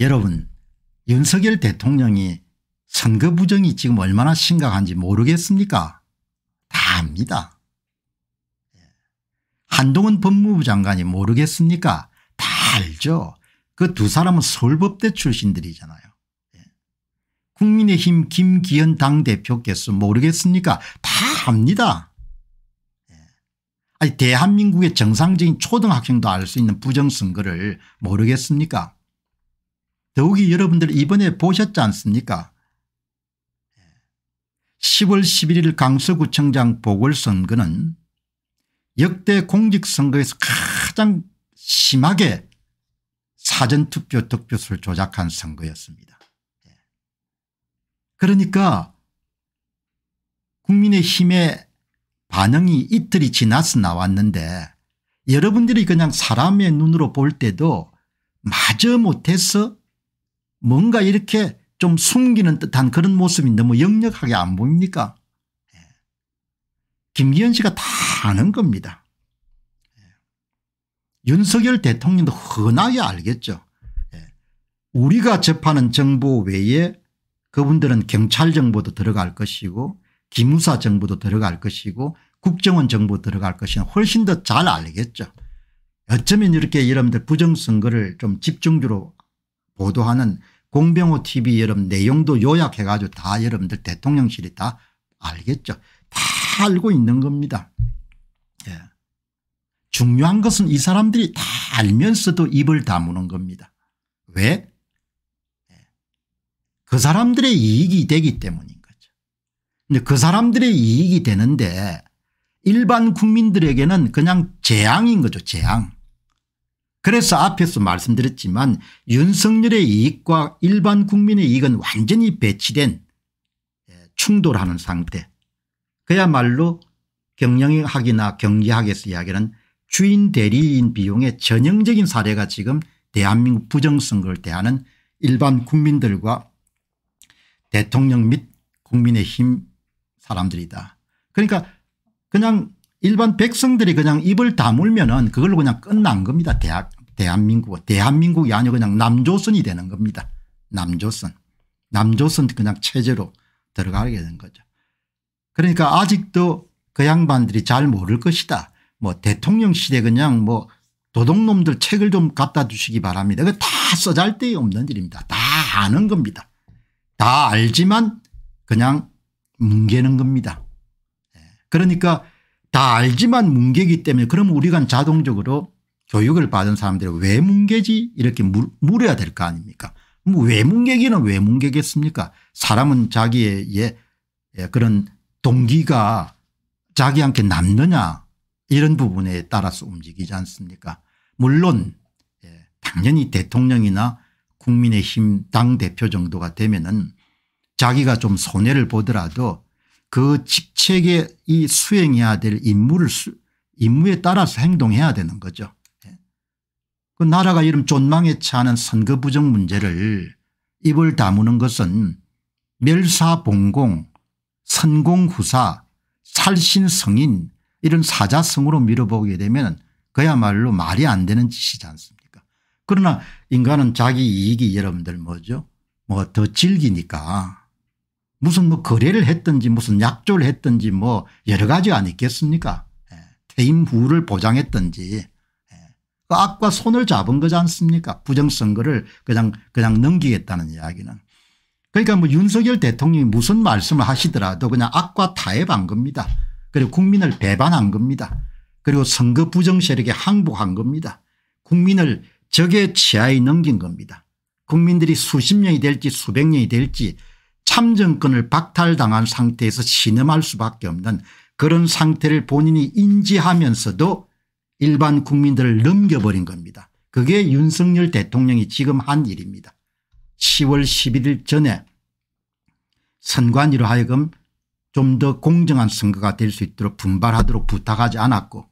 여러분 윤석열 대통령이 선거 부정이 지금 얼마나 심각한지 모르겠습니까 다 압니다. 예. 한동훈 법무부 장관이 모르겠습니까 다 알죠. 그 두 사람은 서울법대 출신들이잖아요. 예. 국민의힘 김기현 당대표께서 모르겠습니까 다 압니다. 예. 아니 대한민국의 정상적인 초등학생도 알 수 있는 부정선거를 모르겠습니까 더욱이 여러분들 이번에 보셨지 않습니까 10월 11일 강서구청장 보궐선거는 역대 공직선거에서 가장 심하게 사전투표 득표수를 조작한 선거였습니다. 그러니까 국민의힘의 반응이 이틀이 지나서 나왔는데 여러분들이 그냥 사람의 눈으로 볼 때도 마저 못해서 뭔가 이렇게 좀 숨기는 듯한 그런 모습이 너무 역력하게 안 보입니까? 예. 김기현 씨가 다 아는 겁니다. 예. 윤석열 대통령도 흔하게 알겠죠. 예. 우리가 접하는 정보 외에 그분들은 경찰 정보도 들어갈 것이고 기무사 정보도 들어갈 것이고 국정원 정보 들어갈 것이 훨씬 더 잘 알겠죠. 어쩌면 이렇게 여러분들 부정선거를 좀 집중적으로 보도하는 공병호 TV 여러분 내용도 요약해 가지고 다 여러분들 대통령실이 다 알겠죠. 다 알고 있는 겁니다. 예. 중요한 것은 이 사람들이 다 알면서도 입을 다무는 겁니다. 왜? 예. 그 사람들의 이익이 되기 때문인 거죠. 근데 그 사람들의 이익이 되는데 일반 국민들에게는 그냥 재앙인 거죠. 재앙. 그래서 앞에서 말씀드렸지만 윤석열의 이익과 일반 국민의 이익은 완전히 배치된 예, 충돌하는 상태 그야말로 경영학이나 경제학에서 이야기하는 주인 대리인 비용의 전형적인 사례가 지금 대한민국 부정선거를 대하는 일반 국민들과 대통령 및 국민의힘 사람들이다. 그러니까 그냥 일반 백성들이 그냥 입을 다물면은 그걸로 그냥 끝난 겁니다. 대학, 대한민국은. 대한민국이 아니고 그냥 남조선이 되는 겁니다. 남조선. 남조선 그냥 체제로 들어가게 된 거죠. 그러니까 아직도 그 양반들이 잘 모를 것이다. 뭐 대통령 시대 그냥 뭐 도둑놈들 책을 좀 갖다 주시기 바랍니다. 그다 써잘데없는 없는 일입니다. 다 아는 겁니다. 다 알지만 그냥 뭉개는 겁니다. 예. 그러니까 다 알지만 뭉개기 때문에 그러면 우리가 자동적으로 교육을 받은 사람들이 왜 뭉개지 이렇게 물, 물어야 될 거 아닙니까 뭐왜 뭉개기는 왜 뭉개겠습니까 사람은 자기의 예, 예, 그런 동기가 자기한테 남느냐 이런 부분에 따라서 움직이지 않습니까 물론 예, 당연히 대통령이나 국민의힘 당대표 정도가 되면 은 자기가 좀 손해를 보더라도 그 직책의 이 수행해야 될 임무를 수, 임무에 따라서 행동해야 되는 거죠. 예. 그 나라가 이런 존망에 차는 선거 부정 문제를 입을 다무는 것은 멸사봉공 선공후사 살신성인 이런 사자성으로 밀어보게 되면 그야말로 말이 안 되는 짓이지 않습니까 그러나 인간은 자기 이익이 여러분들 뭐죠 뭐더 즐기니까 무슨 뭐 거래를 했든지 무슨 약조를 했든지 뭐 여러 가지 아니겠습니까 예, 퇴임 후를 보장했든지 예, 그 악과 손을 잡은 거지 않습니까 부정선거를 그냥 그냥 넘기겠다는 이야기는 그러니까 뭐 윤석열 대통령이 무슨 말씀을 하시더라도 그냥 악과 타협한 겁니다 그리고 국민을 배반한 겁니다 그리고 선거 부정 세력에 항복한 겁니다 국민을 적의 치하에 넘긴 겁니다 국민들이 수십 년이 될지 수백 년이 될지 참정권을 박탈당한 상태에서 신음할 수밖에 없는 그런 상태를 본인이 인지하면서도 일반 국민들을 넘겨버린 겁니다. 그게 윤석열 대통령이 지금 한 일입니다. 10월 11일 전에 선관위로 하여금 좀 더 공정한 선거가 될 수 있도록 분발하도록 부탁하지 않았고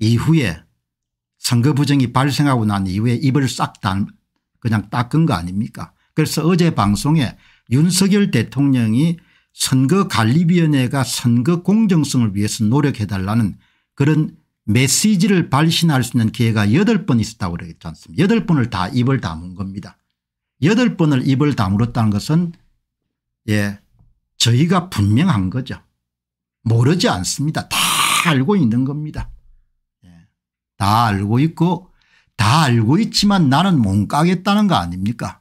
이후에 선거 부정이 발생하고 난 이후에 입을 싹 단, 그냥 닦은 거 아닙니까 그래서 어제 방송에 윤석열 대통령이 선거관리위원회가 선거 공정성을 위해서 노력해달라는 그런 메시지를 발신할 수 있는 기회가 8번 있었다고 그랬지 않습니까 8번을 다 입을 다문 겁니다. 8번을 입을 다물었다는 것은 예 저희가 분명한 거죠. 모르지 않습니다. 다 알고 있는 겁니다. 예, 다 알고 있고 다 알고 있지만 나는 못 가겠다는 거 아닙니까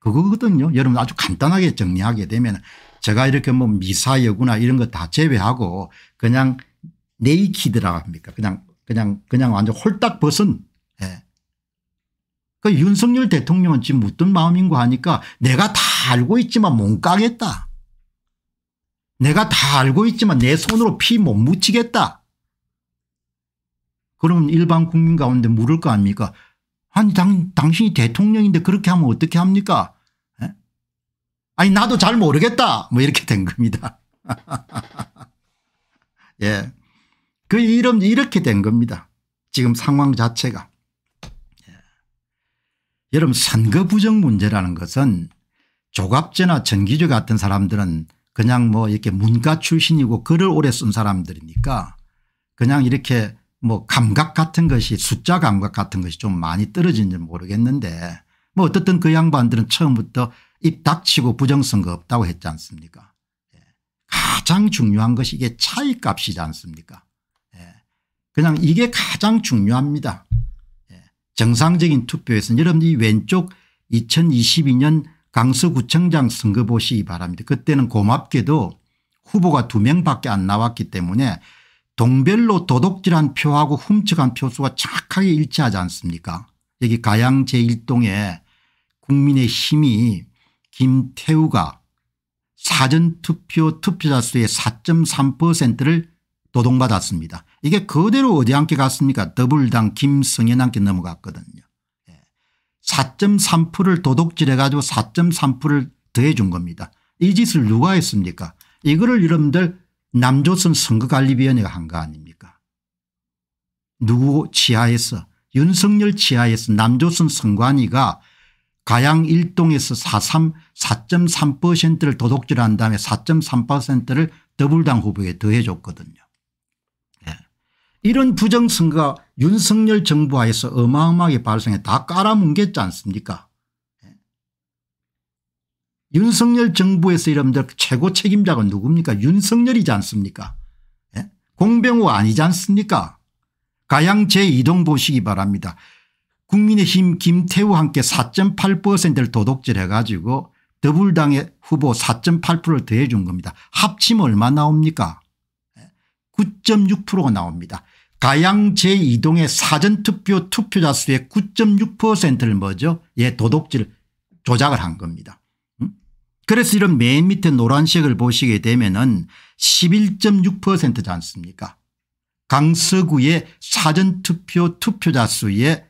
그거거든요. 여러분 아주 간단하게 정리하게 되면 제가 이렇게 뭐 미사 여구나 이런 거 다 제외하고 그냥 네이키드라고 합니까 그냥 그냥 그냥 완전 홀딱 벗은 예. 그 윤석열 대통령은 지금 어떤 마음인고 하니까 내가 다 알고 있지만 못 가겠다. 내가 다 알고 있지만 내 손으로 피 못 묻히겠다. 그러면 일반 국민 가운데 물을 거 아닙니까 아니 당, 당신이 대통령인데 그렇게 하면 어떻게 합니까 에? 예? 아니 나도 잘 모르겠다 뭐 이렇게 된 겁니다. 예. 그 이름 이렇게 된 겁니다. 지금 상황 자체가. 예. 여러분 선거 부정 문제라는 것은 조갑제나 전기조 같은 사람들은 그냥 뭐 이렇게 문과 출신이고 글을 오래 쓴 사람들이니까 그냥 이렇게 뭐 감각 같은 것이 숫자 감각 같은 것이 좀 많이 떨어진지 모르겠는데 뭐 어떻든 그 양반들은 처음부터 입 닥치고 부정선거 없다고 했지 않습니까 예. 가장 중요한 것이 이게 차이값이지 않습니까 예. 그냥 이게 가장 중요합니다 예. 정상적인 투표에서는 여러분 이 왼쪽 2022년 강서구청장 선거 보시기 바랍니다 그때는 고맙게도 후보가 두 명밖에 안 나왔기 때문에 동별로 도둑질한 표하고 훔쳐간 표수가 착하게 일치하지 않습니까 여기 가양 제1동에 국민의 힘이 김태우가 사전투표 투표자 수의 4.3%를 도동받았습니다 이게 그대로 어디 함께 갔습니까 더블당 김성현 함께 넘어갔거든요. 4.3%를 예. 도둑질해 가지고 4.3%를 더해 준 겁니다. 이 짓을 누가 했습니까 이거를 여러분들 남조선 선거관리위원회가 한 거 아닙니까 누구 지하에서 윤석열 지하에서 남조선 선관위가 가양 1동에서 4.3%를 도둑질한 다음에 4.3%를 더불당 후보에 더해줬거든요. 네. 이런 부정선거가 윤석열 정부 하에서 어마어마하게 발생해 다 깔아뭉갰지 않습니까 윤석열 정부에서 여러분들 최고 책임자가 누굽니까 윤석열이지 않습니까 예? 공병호 아니지 않습니까 가양 제2동 보시기 바랍니다. 국민의힘 김태우 함께 4.8%를 도둑질해 가지고 더불당의 후보 4.8%를 더해 준 겁니다. 합치면 얼마 나옵니까 9.6%가 예? 나옵니다. 가양 제2동의 사전투표 투표자 수의 9.6%를 뭐죠 예 도둑질 조작을 한 겁니다. 그래서 이런 맨 밑에 노란색을 보시게 되면 은 11.6%지 않습니까 강서구의 사전투표 투표자 수의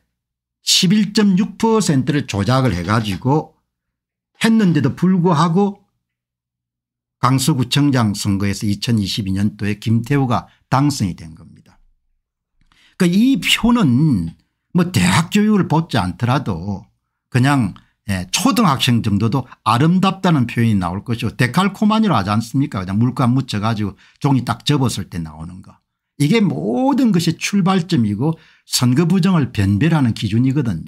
11.6%를 조작을 해가지고 했는데도 불구하고 강서구청장 선거에서 2022년도에 김태우가 당선이 된 겁니다. 그러니까 이 표는 뭐 대학 교육을 벗지 않더라도 그냥 예, 초등학생 정도도 아름답다는 표현이 나올 것이고 데칼코마니로 하지 않습니까 그냥 물감 묻혀 가지고 종이 딱 접었을 때 나오는 거. 이게 모든 것이 출발점이고 선거 부정을 변별하는 기준이거든요.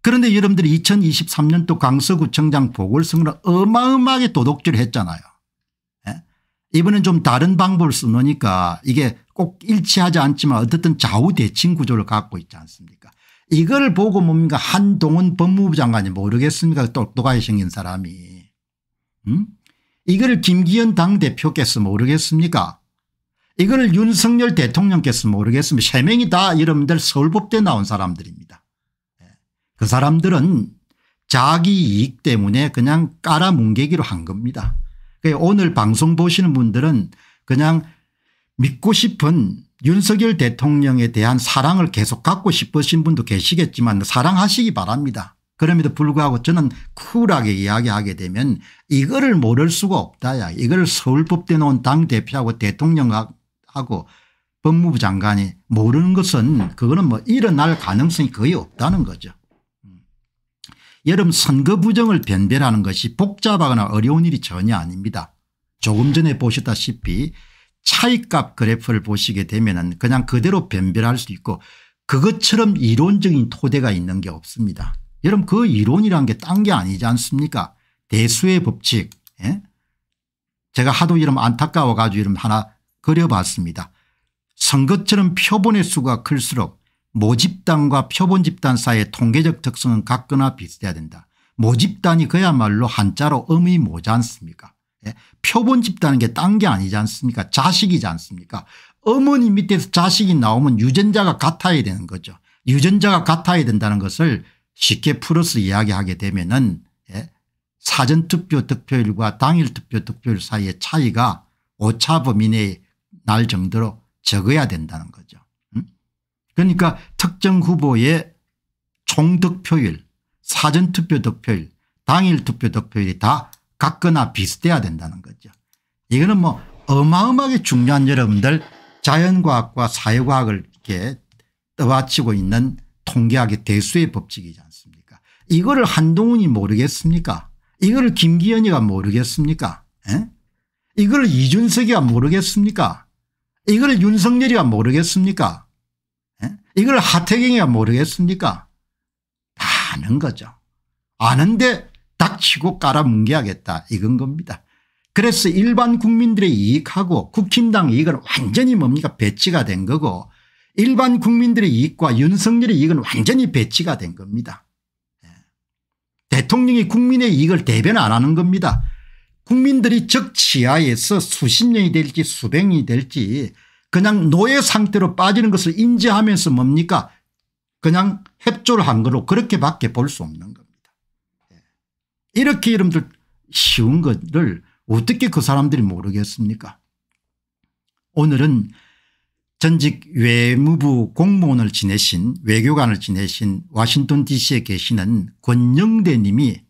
그런데 여러분들이 2023년도 강서구청장 보궐선거를 어마어마하게 도둑질 했잖아요. 예? 이번엔 좀 다른 방법을 쓰니까 이게 꼭 일치하지 않지만 어쨌든 좌우대칭 구조를 갖고 있지 않습니까 이걸 보고 뭡니까 한동훈 법무부 장관이 모르겠습니까 똑똑하게 생긴 사람이. 음? 이걸 김기현 당대표께서 모르겠습니까 이걸 윤석열 대통령께서 모르겠습니까 세 명이 다 여러분들 서울법대 나온 사람들입니다. 예. 그 사람들은 자기 이익 때문에 그냥 깔아뭉개기로 한 겁니다. 오늘 방송 보시는 분들은 그냥 믿고 싶은 윤석열 대통령에 대한 사랑을 계속 갖고 싶으신 분도 계시겠지만 사랑하시기 바랍니다. 그럼에도 불구하고 저는 쿨하게 이야기하게 되면 이거를 모를 수가 없다야. 이걸 서울법대 놓은 당대표하고 대통령하고 법무부 장관이 모르는 것은 그거는 뭐 일어날 가능성이 거의 없다는 거죠. 여러분 선거 부정을 변별하는 것이 복잡하거나 어려운 일이 전혀 아닙니다. 조금 전에 보셨다시피 차이값 그래프를 보시게 되면 그냥 그대로 변별할 수 있고 그것처럼 이론적인 토대가 있는 게 없습니다. 여러분 그 이론이란 게딴 게 아니지 않습니까 대수의 법칙 예? 제가 하도 이름 안타까워 가지고 이름 하나 그려봤습니다. 선거처럼 표본의 수가 클수록 모집단과 표본 집단 사이의 통계적 특성은 같거나 비슷해야 된다. 모집단이 그야말로 한자로 음이 모지 않습니까 예? 표본 집단은 게딴 게 아니지 않습니까 자식이지 않습니까 어머니 밑에서 자식이 나오면 유전자가 같아야 되는 거죠. 유전자가 같아야 된다는 것을 쉽게 풀어서 이야기하게 되면 은 예? 사전투표 득표율과 당일투표 득표율 사이의 차이가 오차범 위내에날 정도로 적어야 된다는 거죠. 그러니까 특정 후보의 총득표율 사전투표 득표율 당일투표 득표율이 다 같거나 비슷해야 된다는 거죠. 이거는 뭐 어마어마하게 중요한 여러분들 자연과학과 사회과학을 이렇게 떠받치고 있는 통계학의 대수의 법칙이지 않습니까 이거를 한동훈이 모르겠습니까 이거를 김기현이가 모르겠습니까 에? 이걸 이준석이가 모르겠습니까 이걸 윤석열이가 모르겠습니까 에? 이걸 하태경이가 모르겠습니까 다 아는 거죠. 아는데 닥치고 깔아뭉개하겠다 이건 겁니다. 그래서 일반 국민들의 이익하고 국힘당 이익은 완전히 뭡니까 배치가 된 거고 일반 국민들의 이익과 윤석열의 이익은 완전히 배치가 된 겁니다. 예. 대통령이 국민의 이익을 대변 안 하는 겁니다. 국민들이 적치하에서 수십 년이 될지 수백 년이 될지 그냥 노예 상태로 빠지는 것을 인지하면서 뭡니까 그냥 협조를 한 거로 그렇게밖에 볼 수 없는 겁니다. 이렇게 여러분들 쉬운 것을 어떻게 그 사람들이 모르겠습니까 오늘은 전직 외무부 공무원을 지내신 외교관을 지내신 워싱턴 dc에 계시는 권영대 님이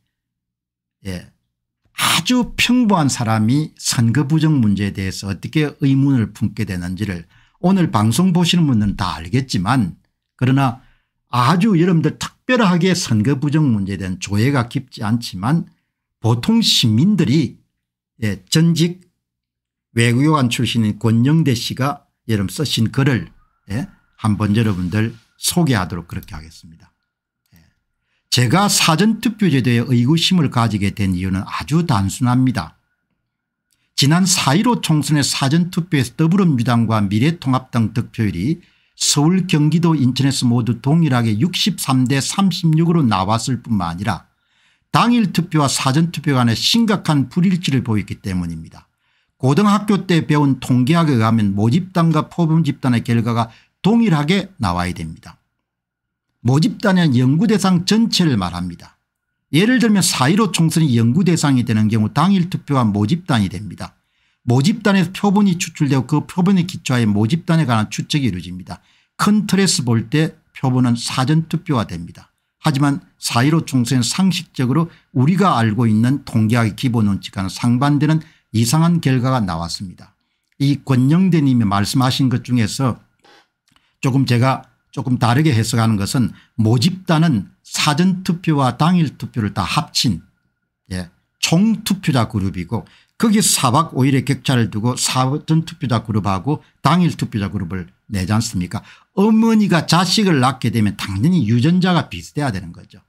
예, 아주 평범한 사람이 선거 부정 문제에 대해서 어떻게 의문을 품게 되는지를 오늘 방송 보시는 분들은 다 알겠지만 그러나 아주 여러분들 특별하게 선거 부정 문제에 대한 조예가 깊지 않지만 보통 시민들이 예, 전직 외교관 출신인 권영대 씨가 여름 쓰신 글을 예, 한번 여러분들 소개하도록 그렇게 하겠습니다. 예. 제가 사전투표제에 도 의구심을 가지게 된 이유는 아주 단순합니다. 지난 4.15 총선의 사전투표에서 더불어민주당과 미래통합당 득표율이 서울 경기도 인천에서 모두 동일하게 63대 36으로 나왔을 뿐만 아니라 당일 투표와 사전투표 간에 심각한 불일치를 보였기 때문입니다. 고등학교 때 배운 통계학에 의하면 모집단과 포범집단의 결과가 동일하게 나와야 됩니다. 모집단의 연구대상 전체를 말합니다. 예를 들면 4.15 총선이 연구대상이 되는 경우 당일 투표와 모집단이 됩니다. 모집단에서 표본이 추출되고 그 표본의 기초하에 모집단에 관한 추측이 이루어집니다. 큰 틀에서 볼 때 표본은 사전투표가 됩니다. 하지만 4.15 총선은 상식적으로 우리가 알고 있는 통계학의 기본 원칙과는 상반되는 이상한 결과가 나왔습니다. 이 권영대 님이 말씀하신 것 중에서 조금 제가 조금 다르게 해석하는 것은 모집단은 사전투표와 당일투표를 다 합친 예, 총투표자 그룹이고 거기 4박 5일의 격차를 두고 사전 투표자 그룹하고 당일 투표자 그룹을 내지 않습니까 어머니가 자식을 낳게 되면 당연히 유전자가 비슷해야 되는 거죠.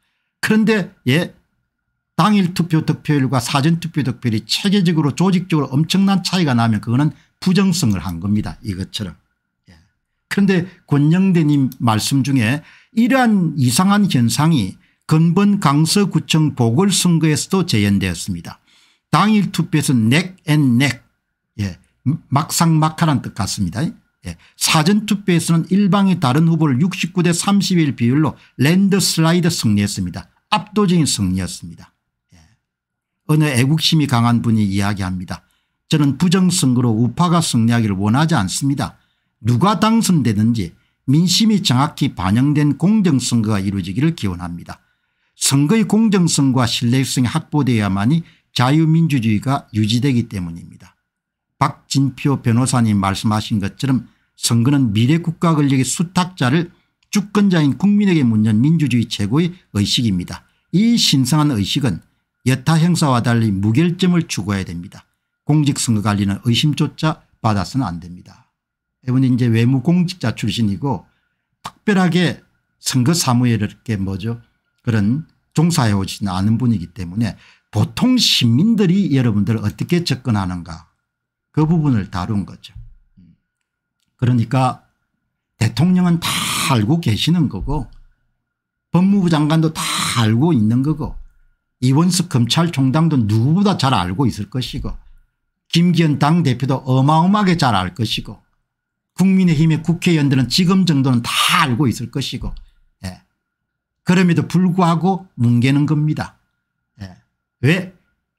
그런데 예 당일 투표 득표율과 사전 투표 득표율이 체계적으로 조직적으로 엄청난 차이가 나면 그거는 부정성을 한 겁니다. 이것처럼. 예. 그런데 권영대님 말씀 중에 이러한 이상한 현상이 근본 강서구청 보궐선거에서도 재현되었습니다. 당일 투표에서는 넥앤넥 예. 음, 막상막하란 뜻 같습니다. 예. 사전투표에서는 일방의 다른 후보를 69대 31 비율로 랜드슬라이드 승리했습니다. 압도적인 승리였습니다. 예. 어느 애국심이 강한 분이 이야기합니다. 저는 부정선거로 우파가 승리하기를 원하지 않습니다. 누가 당선되든지 민심이 정확히 반영된 공정선거가 이루어지기를 기원합니다. 선거의 공정성과 신뢰성이 확보되어야만이 자유민주주의가 유지되기 때문입니다. 박진표 변호사님 말씀하신 것처럼 선거는 미래 국가 권력의 수탁자를 주권자인 국민에게 묻는 민주주의 최고의 의식입니다. 이 신성한 의식은 여타 행사와 달리 무결점을 추구해야 됩니다. 공직선거관리는 의심조차 받아서는 안 됩니다. 이분이 이제 외무공직자 출신이고 특별하게 선거사무에 이렇게 뭐죠 그런 종사해 오지는 않은 분이기 때문에 보통 시민들이 여러분들 어떻게 접근하는가 그 부분을 다룬 거죠. 그러니까 대통령은 다 알고 계시는 거고 법무부 장관도 다 알고 있는 거고 이원석 검찰총장도 누구보다 잘 알고 있을 것이고 김기현 당대표도 어마어마하게 잘 알 것이고 국민의힘의 국회의원들은 지금 정도는 다 알고 있을 것이고 예. 그럼에도 불구하고 뭉개는 겁니다. 왜?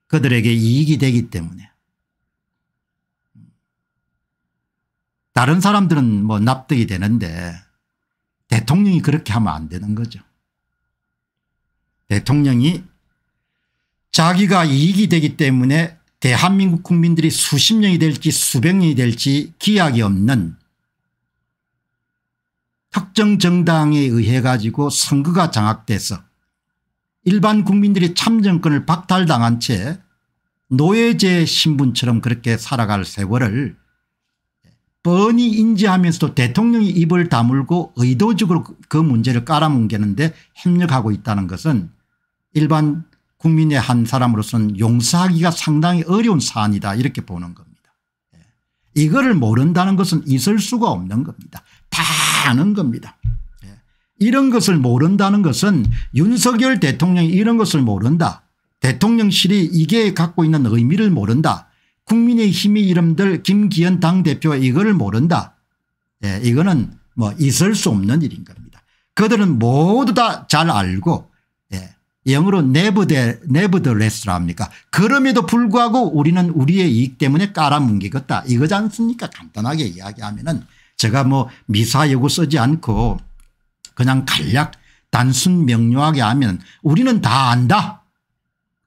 그들에게 이익이 되기 때문에. 다른 사람들은 뭐 납득이 되는데 대통령이 그렇게 하면 안 되는 거죠. 대통령이 자기가 이익이 되기 때문에 대한민국 국민들이 수십 년이 될지 수백 년이 될지 기약이 없는 특정 정당에 의해 가지고 선거가 장악돼서 일반 국민들이 참정권을 박탈당한 채 노예제 신분처럼 그렇게 살아갈 세월을 뻔히 인지하면서도 대통령이 입을 다물고 의도적으로 그, 그 문제를 깔아뭉개는데 협력하고 있다는 것은 일반 국민의 한 사람으로서는 용서하기가 상당히 어려운 사안이다 이렇게 보는 겁니다. 예. 이거를 모른다는 것은 있을 수가 없는 겁니다. 다 아는 겁니다. 이런 것을 모른다는 것은 윤석열 대통령이 이런 것을 모른다. 대통령실이 이게 갖고 있는 의미를 모른다. 국민의힘이 이름들 김기현 당대표가 이거를 모른다. 예, 이거는 뭐 있을 수 없는 일인 겁니다. 그들은 모두 다 잘 알고 예, 영어로 내부대 레스라 합니까 그럼에도 불구하고 우리는 우리의 이익 때문에 깔아뭉개겠다 이거지 않습니까 간단하게 이야기하면 은 제가 뭐 미사여구 쓰지 않고 그냥 간략 단순 명료하게 하면 우리는 다 안다.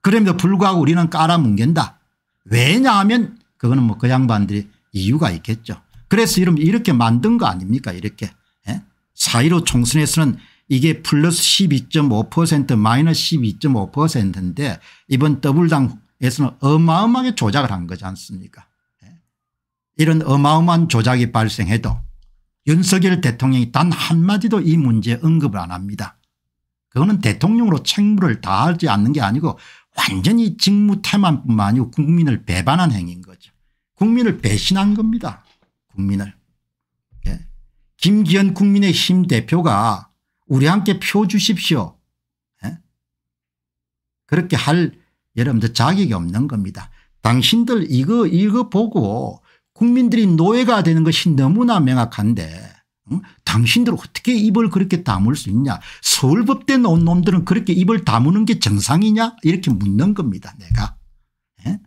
그럼에도 불구하고 우리는 깔아뭉갠다. 왜냐하면 그거는 뭐 그 양반들이 이유가 있겠죠. 그래서 이름 이렇게 만든 거 아닙니까 이렇게. 예? 사1로 총선에서는 이게 플러스 12.5% 마이너스 12.5%인데 이번 더블당에서는 어마어마하게 조작을 한 거지 않습니까 예? 이런 어마어마한 조작이 발생해도 윤석열 대통령이 단 한마디도 이 문제에 언급을 안 합니다. 그거는 대통령으로 책무를 다하지 않는 게 아니고 완전히 직무태만뿐만 아니고 국민을 배반한 행위인 거죠. 국민을 배신한 겁니다. 국민을. 예. 김기현 국민의힘 대표가 우리 함께 표 주십시오. 예? 그렇게 할 여러분들 자격이 없는 겁니다. 당신들 이거 이거 보고 국민들이 노예가 되는 것이 너무나 명확한데 응? 당신들 어떻게 입을 그렇게 다물 수 있냐 서울법대에 온 놈들은 그렇게 입을 다무는 게 정상이냐 이렇게 묻는 겁니다 내가. 예?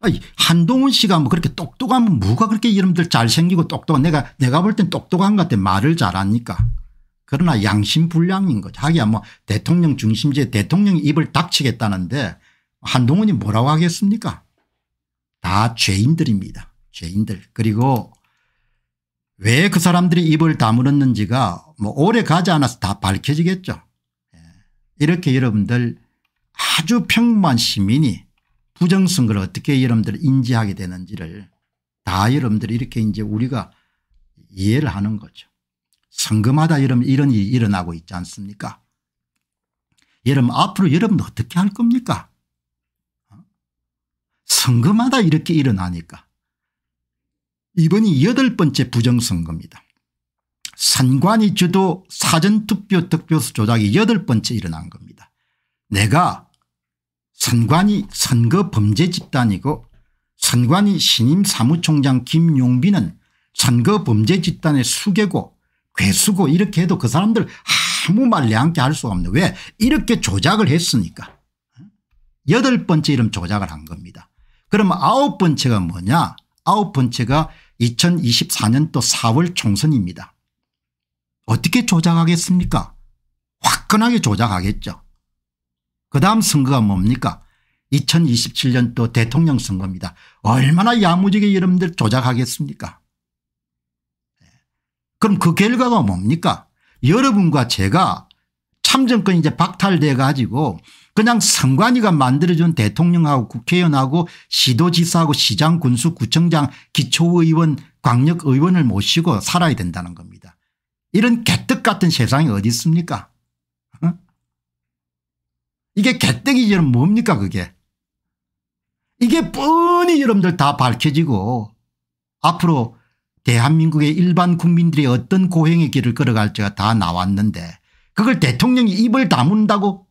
아니, 한동훈 씨가 뭐 그렇게 똑똑하면 뭐가 그렇게 여러들 잘생기고 똑똑한 내가 내가 볼 땐 똑똑한 것 같아 말을 잘하니까. 그러나 양심불량인 거죠. 하기야 뭐 대통령 중심제 대통령 입을 닥치겠다는데 한동훈이 뭐라고 하겠습니까 다 죄인들입니다. 죄인들. 그리고 왜 그 사람들이 입을 다물었는지가 뭐 오래 가지 않아서 다 밝혀지겠죠. 예. 이렇게 여러분들 아주 평범한 시민이 부정선거를 어떻게 여러분들 인지하게 되는지를 다 여러분들이 이렇게 이제 우리가 이해를 하는 거죠. 선거마다 이런, 이런 일이 일어나고 있지 않습니까? 여러분 앞으로 여러분 들 어떻게 할 겁니까? 선거마다 이렇게 일어나니까 이번이 여덟 번째 부정선거입니다. 산관이 주도 사전투표 득표수 조작이 여덟 번째 일어난 겁니다. 내가 선관이 선거 범죄 집단이고 선관이 신임 사무총장 김용빈은 선거 범죄 집단의 수괴고 괴수고 이렇게 해도 그 사람들 아무 말 내앉게 할 수가 없네. 왜 이렇게 조작을 했으니까. 어? 여덟 번째 이름 조작을 한 겁니다. 그럼 아홉 번째가 뭐냐 아홉 번째가 2024년도 4월 총선입니다. 어떻게 조작하겠습니까 화끈하게 조작하겠죠. 그 다음 선거가 뭡니까 2027년도 대통령 선거입니다. 얼마나 야무지게 여러분들 조작하겠습니까 예. 그럼 그 결과가 뭡니까 여러분과 제가 참정권 이제 박탈돼 가지고 그냥 선관위가 만들어준 대통령하고 국회의원하고 시도지사하고 시장 군수 구청장 기초의원 광역의원을 모시고 살아야 된다는 겁니다. 이런 개떡 같은 세상이 어디 있습니까 어? 이게 개떡이지는 뭡니까 그게 이게 뻔히 여러분들 다 밝혀지고 앞으로 대한민국의 일반 국민들이 어떤 고행의 길을 걸어갈지가 다 나왔는데 그걸 대통령이 입을 다문다고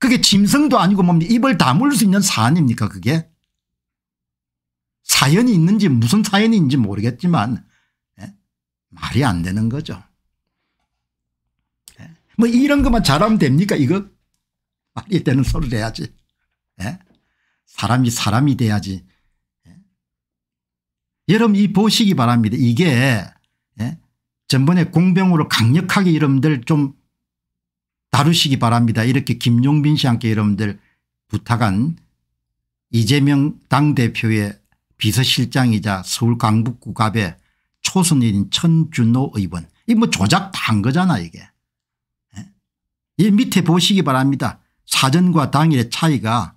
그게 짐승도 아니고 뭡니까 입을 다물 수 있는 사안입니까 그게 사연이 있는지 무슨 사연이 지 모르겠지만 예? 말이 안 되는 거죠. 예? 뭐 이런 것만 잘하면 됩니까 이거 말이 되는 소리를 해야지. 예? 사람이 사람이 돼야지. 예? 여러분 이 보시기 바랍니다. 이게 예? 전번에 공병으로 강력하게 여러분들 좀 다루시기 바랍니다. 이렇게 김용빈 씨 함께 여러분들 부탁한 이재명 당대표의 비서실장이자 서울 강북구갑의 초선인 천준호 의원. 이뭐 조작 다 한 거잖아 이게. 예? 이 밑에 보시기 바랍니다. 사전과 당일의 차이가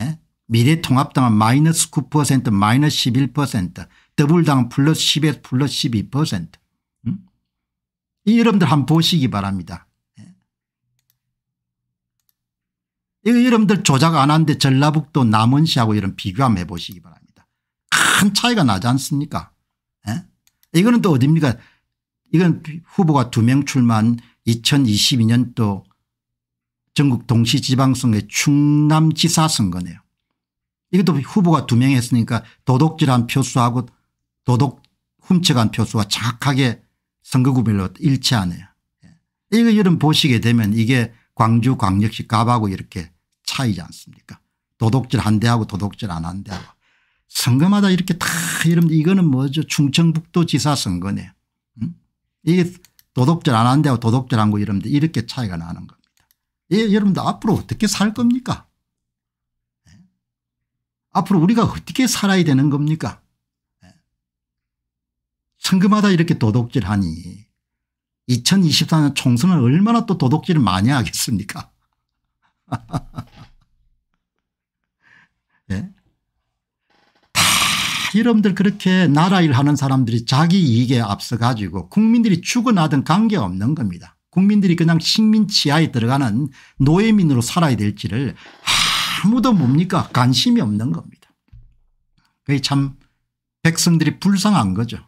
예? 미래통합당은 마이너스 9% 마이너스 11% 더블당은 플러스 10에서 플러스 12% 음? 이 여러분들 한번 보시기 바랍니다. 이거 여러분들 조작 안 하는데 전라북도 남원시하고 이런 비교 한번 해보시기 바랍니다. 큰 차이가 나지 않습니까? 에? 예? 이거는 또 어딥니까? 이건 후보가 두 명 출마한 2022년도 전국 동시지방선거의 충남지사 선거네요. 이것도 후보가 두 명 했으니까 도둑질한 표수하고 도둑 훔쳐간 표수와 정확하게 선거구별로 일치하네요. 예. 이거 여러분 보시게 되면 이게 광주광역시 갑하고 이렇게 차이지 않습니까 도둑질 한 대하고 도둑질 안 한 대하고 선거마다 이렇게 다 여러분 이거는 뭐죠 충청북도 지사 선거네요. 이게 도둑질 안 한 대하고 도둑질 한거 여러분들 이렇게 차이가 나는 겁니다. 예, 여러분들 앞으로 어떻게 살 겁니까 예? 앞으로 우리가 어떻게 살아야 되는 겁니까 예? 선거마다 이렇게 도둑질하니 2024년 총선을 얼마나 또 도둑질을 많이 하겠습니까? 예? 다 여러분들 그렇게 나라일 하는 사람들이 자기 이익에 앞서 가지고 국민들이 죽어나든 관계없는 겁니다. 국민들이 그냥 식민 지하에 들어가는 노예민으로 살아야 될지를 아무도 뭡니까 관심이 없는 겁니다. 그게 참 백성들이 불쌍한 거죠.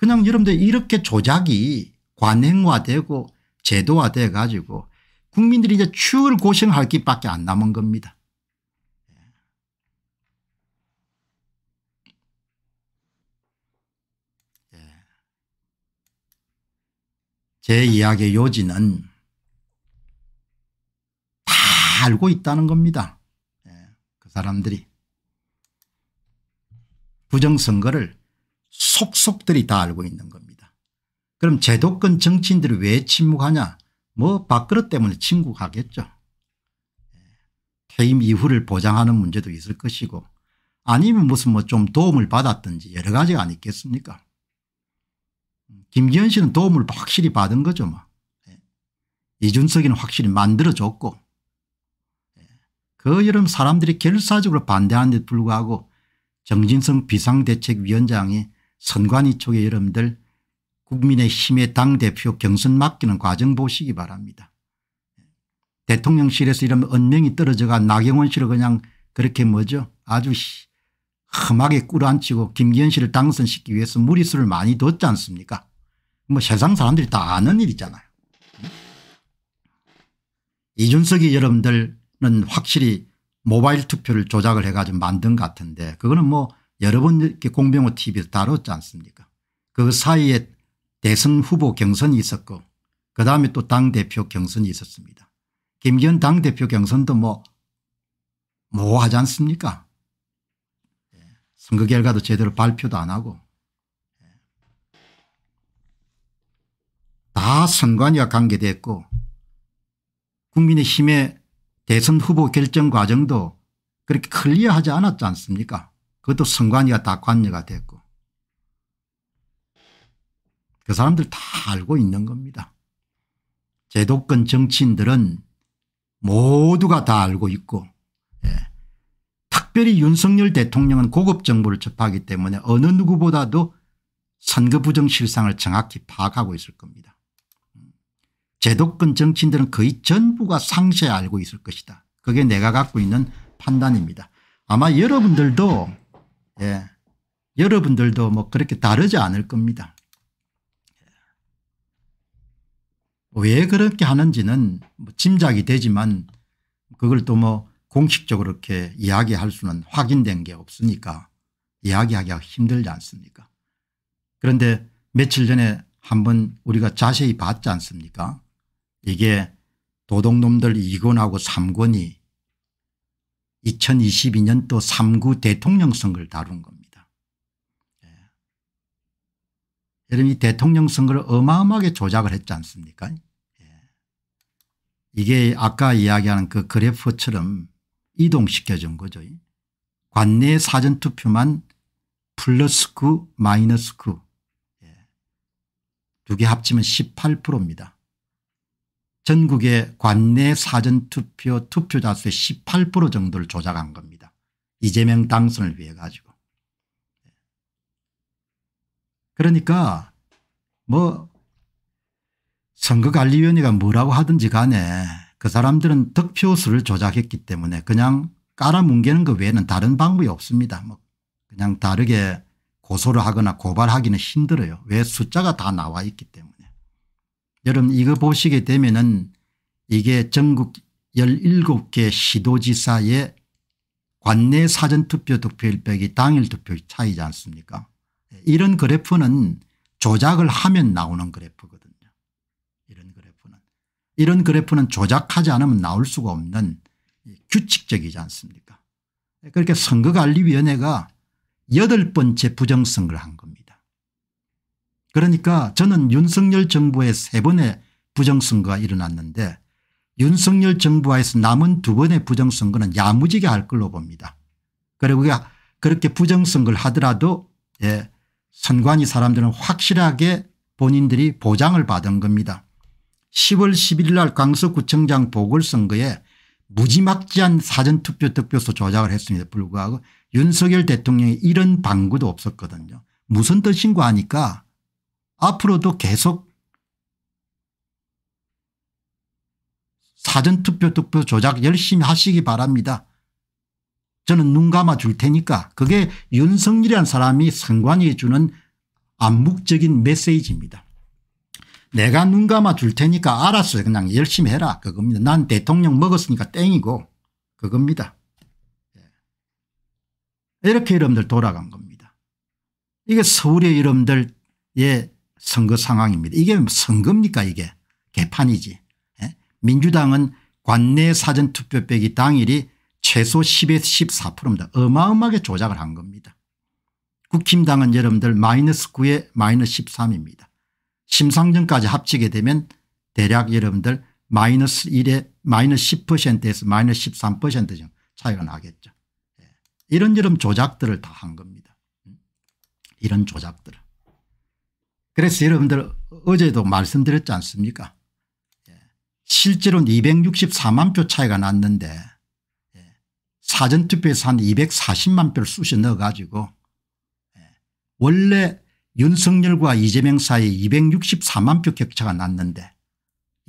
그냥 여러분들 이렇게 조작이 관행화되고 제도화돼 가지고 국민들이 이제 추울 고생할 길밖에 안 남은 겁니다. 예. 제 이야기의 요지는 다 알고 있다는 겁니다. 예, 그 사람들이 부정선거를 속속들이 다 알고 있는 겁니다. 그럼 제도권 정치인들이 왜 침묵하냐 뭐 밥그릇 때문에 침묵하겠죠. 예. 퇴임 이후를 보장하는 문제도 있을 것이고 아니면 무슨 뭐 좀 도움을 받았든지 여러 가지가 아니겠습니까 김기현 씨는 도움을 확실히 받은 거죠. 뭐. 예. 이준석이는 확실히 만들어줬고 예. 그 여름 사람들이 결사적으로 반대하는 데 불구하고 정진성 비상대책위원장이 선관위 쪽에 여러분들 국민의힘의 당대표 경선 맡기는 과정 보시기 바랍니다. 대통령실에서 이러면 언명이 떨어져가 나경원 씨를 그냥 그렇게 뭐죠 아주 험하게 꿇어앉히고 김기현 씨를 당선시키기 위해서 무리수를 많이 뒀지 않습니까 뭐 세상 사람들이 다 아는 일이잖아요. 이준석이 여러분들은 확실히 모바일 투표를 조작을 해가지고 만든 것 같은데 그거는 뭐 여러 번 이렇게 공병호 TV에서 다뤘지 않습니까 그 사이에 대선 후보 경선이 있었고 그다음에 또 당대표 경선이 있었습니다. 김기현 당대표 경선도 뭐 모호하지 뭐 않습니까 예, 선거 결과도 제대로 발표도 안 하고 예. 다 선관위와 관계됐고 국민의힘의 대선 후보 결정 과정도 그렇게 클리어하지 않았지 않습니까 그것도 선관위가 다 관여가 됐고 그 사람들 다 알고 있는 겁니다. 제도권 정치인들은 모두가 다 알고 있고 예. 특별히 윤석열 대통령은 고급 정보를 접하기 때문에 어느 누구보다도 선거 부정 실상을 정확히 파악하고 있을 겁니다. 제도권 정치인들은 거의 전부가 상세히 알고 있을 것이다. 그게 내가 갖고 있는 판단입니다. 아마 여러분들도 예. 여러분들도 뭐 그렇게 다르지 않을 겁니다. 왜 그렇게 하는지는 뭐 짐작이 되지만 그걸 또 뭐 공식적으로 이렇게 이야기할 수는 확인된 게 없으니까 이야기하기가 힘들지 않습니까 그런데 며칠 전에 한번 우리가 자세히 봤지 않습니까 이게 도둑놈들 2권하고 3권이 2022년 또 3구 대통령 선거를 다룬 겁니다. 예. 여러분 이 대통령 선거를 어마어마하게 조작을 했지 않습니까 예. 이게 아까 이야기하는 그 그래프처럼 이동시켜준 거죠. 관내 사전투표만 플러스 9 마이너스 9 두개 예. 합치면 18%입니다. 전국의 관내 사전투표 투표자 수의 18% 정도를 조작한 겁니다. 이재명 당선을 위해 가지고. 그러니까 뭐 선거관리위원회가 뭐라고 하든지 간에 그 사람들은 득표수를 조작했기 때문에 그냥 깔아뭉개는 것 외에는 다른 방법이 없습니다. 뭐 그냥 다르게 고소를 하거나 고발하기는 힘들어요. 왜 숫자가 다 나와 있기 때문에. 여러분 이거 보시게 되면은 이게 전국 17개 시도지사의 관내 사전투표 득표율 빼기 당일 투표 율 차이지 않습니까 이런 그래프는 조작을 하면 나오는 그래프거든요. 이런 그래프는. 이런 그래프는 조작하지 않으면 나올 수가 없는 규칙적이지 않습니까 그렇게 선거관리위원회가 여덟 번째 부정선거를 한 겁니다. 그러니까 저는 윤석열 정부의 세 번의 부정선거가 일어났는데 윤석열 정부와에서 남은 두 번의 부정선거는 야무지게 할 걸로 봅니다. 그리고 그렇게 부정선거를 하더라도 예, 선관위 사람들은 확실하게 본인들이 보장을 받은 겁니다. 10월 11일 날 강서구청장 보궐선거에 무지막지한 사전투표 득표소 조작을 했음에도 불구하고 윤석열 대통령이 이런 방구도 없었거든요. 무선 뜻신고 하니까 앞으로도 계속 사전투표 투표 조작 열심히 하시기 바랍니다. 저는 눈 감아 줄 테니까 그게 윤석열이라는 사람이 선관위에 주는 암묵적인 메시지입니다. 내가 눈 감아 줄 테니까 알았어 그냥 열심히 해라 그겁니다. 난 대통령 먹었으니까 땡이고 그겁니다. 예. 이렇게 여러분들 돌아간 겁니다. 이게 서울의 여러분들 예, 선거 상황입니다. 이게 선거입니까 이게 개판이지. 예? 민주당은 관내 사전투표 빼기 당일이 최소 10에서 14%입니다. 어마어마하게 조작을 한 겁니다. 국힘당은 여러분들 마이너스 9에 마이너스 13입니다. 심상정까지 합치게 되면 대략 여러분들 마이너스 1에 마이너스 10%에서 마이너스 13% 정도 차이가 나겠죠. 예. 이런저런 조작들을 다 한 겁니다. 음? 이런 조작들을. 그래서 여러분들 어제도 말씀드렸지 않습니까 예. 실제로는 264만 표 차이가 났는데 예. 사전투표에서 한 240만 표를 쑤셔 넣어가지고 예. 원래 윤석열과 이재명 사이 264만 표 격차가 났는데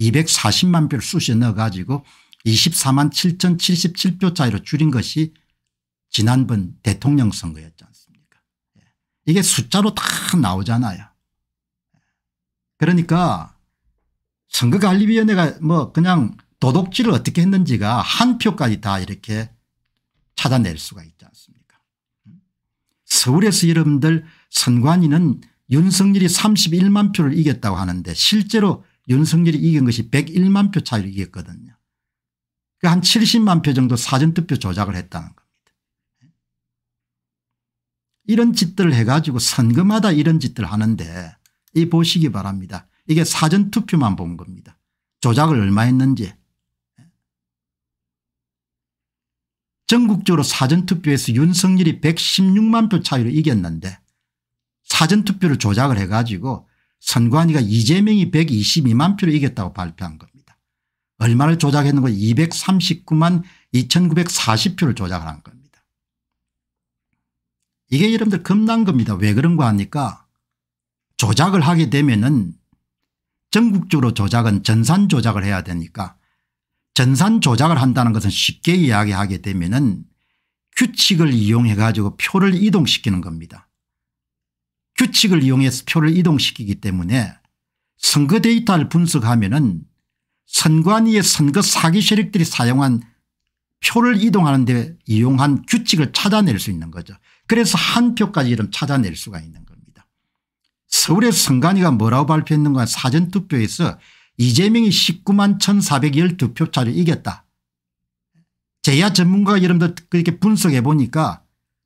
240만 표를 쑤셔 넣어가지고 24만 7,077표 차이로 줄인 것이 지난번 대통령 선거였지 않습니까 이게 숫자로 다 나오잖아요. 그러니까 선거관리위원회가 뭐 그냥 도둑질을 어떻게 했는지가 한 표까지 다 이렇게 찾아낼 수가 있지 않습니까 서울에서 여러분들 선관위는 윤석열이 31만 표를 이겼다고 하는데 실제로 윤석열이 이긴 것이 101만 표 차이로 이겼거든요. 그한 그러니까 70만 표 정도 사전투표 조작을 했다는 겁니다. 이런 짓들을 해가지고 선거마다 이런 짓들 을 하는데 이 보시기 바랍니다. 이게 사전투표만 본 겁니다. 조작을 얼마 했는지. 전국적으로 사전투표에서 윤석열이 116만 표 차이로 이겼는데 사전투표를 조작을 해가지고 선관위가 이재명이 122만 표로 이겼다고 발표한 겁니다. 얼마를 조작했는가 239만 2940표를 조작을 한 겁니다. 이게 여러분들 겁난 겁니다. 왜 그런가 하니까 조작을 하게 되면은 전국적으로 조작은 전산 조작을 해야 되니까 전산 조작을 한다는 것은 쉽게 이야기하게 되면은 규칙을 이용해 가지고 표를 이동시키는 겁니다. 규칙을 이용해서 표를 이동시키기 때문에 선거 데이터를 분석하면은 선관위의 선거 사기 세력들이 사용한 표를 이동하는 데 이용한 규칙을 찾아낼 수 있는 거죠. 그래서 한 표까지 이름 찾아낼 수가 있는 거죠. 서울의 선관위가 뭐라고 발표했는가 사전투표에서 이재명이 19만 1412표차를 이겼다. 제야 전문가 여러분들 그렇게 분석해 보니까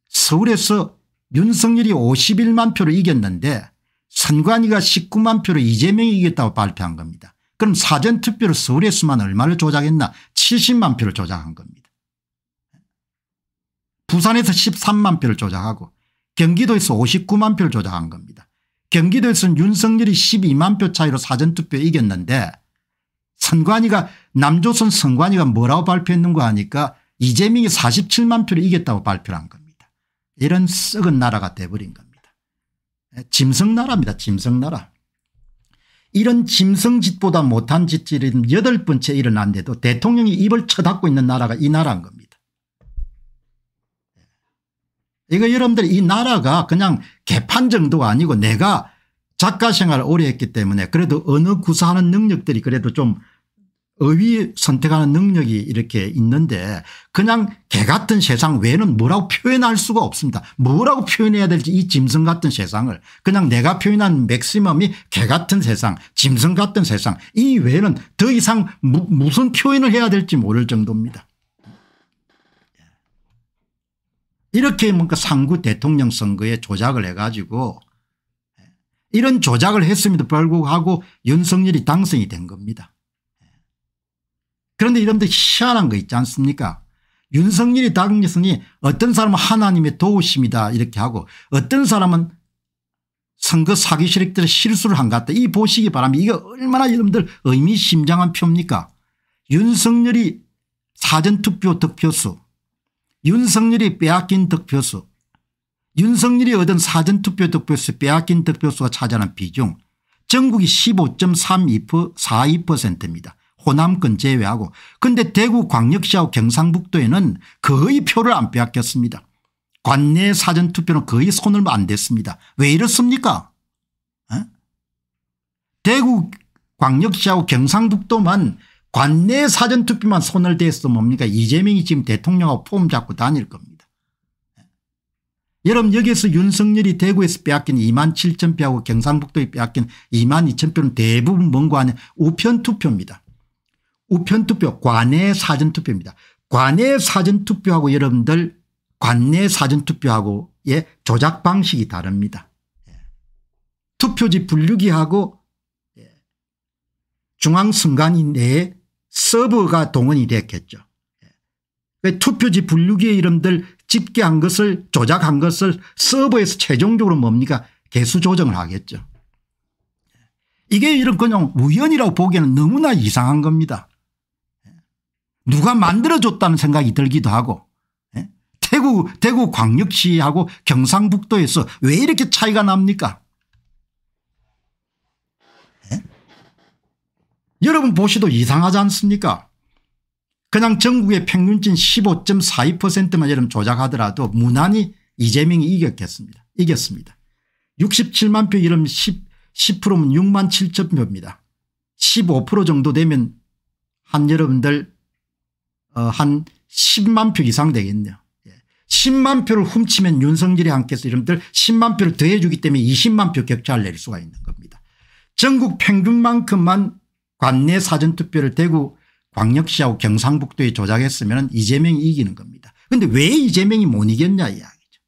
서울에서 윤석열이 51만 표를 이겼는데 선관위가 19만 표를 이재명이 이겼다고 발표한 겁니다. 그럼 사전투표를 서울에서만 얼마를 조작했나 70만 표를 조작한 겁니다. 부산에서 13만 표를 조작하고 경기도에서 59만 표를 조작한 겁니다. 경기도에서는 윤석열이 12만 표 차이로 사전투표에 이겼는데 선관위가 남조선 선관위가 뭐라고 발표했는가 하니까 이재명이 47만 표를 이겼다고 발표한 겁니다. 이런 썩은 나라가 돼버린 겁니다. 예, 짐승나라입니다. 짐승나라. 이런 짐승짓보다 못한 짓질은 여덟 번째 일어난데도 대통령이 입을 쳐닫고 있는 나라가 이 나라인 겁니다. 이거 여러분들 이 나라가 그냥 개판 정도가 아니고 내가 작가 생활을 오래 했기 때문에 그래도 어느 구사하는 능력들이 그래도 좀 의위 선택하는 능력이 이렇게 있는데 그냥 개 같은 세상 외에는 뭐라고 표현할 수가 없습니다. 뭐라고 표현해야 될지 이 짐승 같은 세상을 그냥 내가 표현한 맥시멈이 개 같은 세상 짐승 같은 세상 이 외에는 더 이상 무, 무슨 표현을 해야 될지 모를 정도입니다. 이렇게 뭔가 상구 대통령 선거에 조작을 해가지고 예, 이런 조작을 했음에도 불구하고 윤석열이 당선이 된 겁니다. 예. 그런데 이런데 희한한 거 있지 않습니까 윤석열이 당선이 어떤 사람은 하나님의 도우심이다 이렇게 하고 어떤 사람은 선거 사기 시력들의 실수를 한 것 같다. 이 보시기 바랍니다. 이거 얼마나 여러분들 의미심장한 표입니까 윤석열이 사전투표 득표수 윤석열이 빼앗긴 득표수 윤석열이 얻은 사전투표 득표수 빼앗긴 득표수가 차지하는 비중 전국이 15.42%입니다. 호남권 제외하고 근데 대구 광역시하고 경상북도에는 거의 표를 안 빼앗겼습니다. 관내 사전투표는 거의 손을 안 댔습니다. 왜 이렇습니까 에? 어? 대구 광역시하고 경상북도만 관내 사전투표만 손을 대서 뭡니까 이재명이 지금 대통령하고 폼 잡고 다닐 겁니다. 예. 여러분 여기에서 윤석열이 대구에서 빼앗긴 2만 7천 표하고 경상북도에 빼앗긴 2만 2천 표는 대부분 뭔가 하냐 우편투표입니다. 우편투표 관내 사전투표입니다. 관내 사전투표하고 여러분들 관내 사전투표하고의 조작 방식이 다릅니다. 예. 투표지 분류기하고 예. 중앙선관위 내에 서버가 동원이 됐겠죠. 예. 그 투표지 분류기의 이름들 집계한 것을 조작한 것을 서버에서 최종적으로 뭡니까 개수 조정을 하겠죠. 예. 이게 이런 그냥 우연이라고 보기에는 너무나 이상한 겁니다. 예. 누가 만들어줬다는 생각이 들기도 하고 대구 대구 광역시하고 경상북도에서 왜 이렇게 차이가 납니까 여러분 보시도 이상하지 않습니까 그냥 전국의 평균진 15.42%만 여러분 조작하더라도 무난히 이재명이 이겼겠습니다. 이겼습니다. 67만 표이러 10, 10%면 6만 7천 표입니다. 15% 정도 되면 한 여러분들 어, 한 10만 표 이상 되겠네요. 10만 예. 표를 훔치면 윤석열이 함께서 여러분들 10만 표를 더해주기 때문에 20만 표 격차를 낼 수가 있는 겁니다. 전국 평균만큼만 관내 사전투표를 대구 광역시하고 경상북도에 조작했으면 이재명이 이기는 겁니다. 그런데 왜 이재명이 못 이겼냐 이야기죠.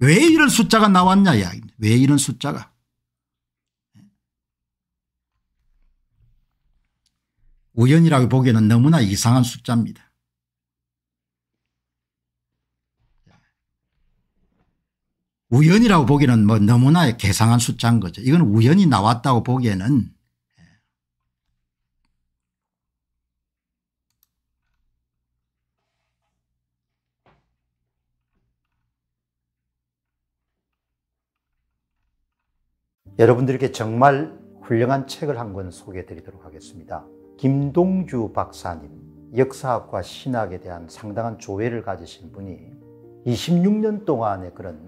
왜 이런 숫자가 나왔냐 이야기입니다. 왜 이런 숫자가. 우연이라고 보기에는 너무나 이상한 숫자입니다. 우연이라고 보기는 에뭐 너무나 개상한 숫자인 거죠. 이건 우연히 나왔다고 보기에는 예. 여러분들께 정말 훌륭한 책을 한 권 소개해 드리도록 하겠습니다. 김동주 박사님, 역사학과 신학에 대한 상당한 조회를 가지신 분이 26년 동안의 그런